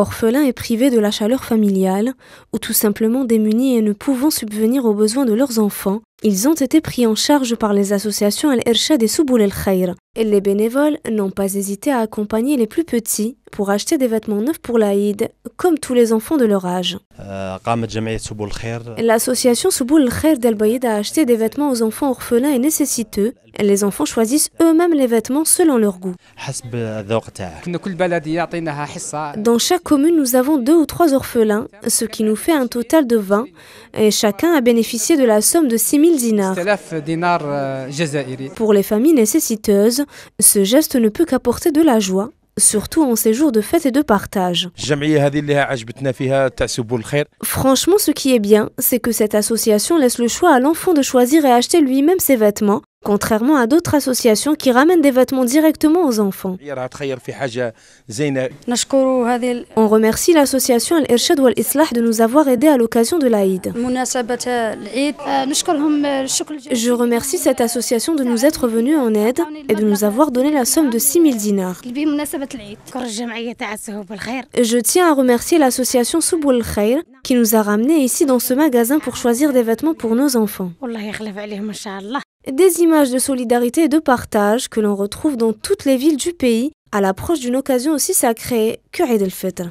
orphelins et privés de la chaleur familiale, ou tout simplement démunis et ne pouvant subvenir aux besoins de leurs enfants, ils ont été pris en charge par les associations Al-Irshad et Souboul El khair Et les bénévoles n'ont pas hésité à accompagner les plus petits pour acheter des vêtements neufs pour l'Aïd, comme tous les enfants de leur âge. Euh, L'association Souboul al-Khair d'Al-Bayid a acheté des vêtements aux enfants orphelins et nécessiteux. Les enfants choisissent eux-mêmes les vêtements selon leur goût. Dans chaque commune, nous avons deux ou trois orphelins, ce qui nous fait un total de 20. Et chacun a bénéficié de la somme de 6 euh, Pour les familles nécessiteuses, ce geste ne peut qu'apporter de la joie surtout en ces jours de fête et de partage. Franchement, ce qui est bien, c'est que cette association laisse le choix à l'enfant de choisir et acheter lui-même ses vêtements, contrairement à d'autres associations qui ramènent des vêtements directement aux enfants. On remercie l'association Al-Irshad wal Islah de nous avoir aidés à l'occasion de l'Aïd. Je remercie cette association de nous être venue en aide et de nous avoir donné la somme de 6000 dinars. Je tiens à remercier l'association Souboul Khair qui nous a ramenés ici dans ce magasin pour choisir des vêtements pour nos enfants des images de solidarité et de partage que l'on retrouve dans toutes les villes du pays à l'approche d'une occasion aussi sacrée que Eid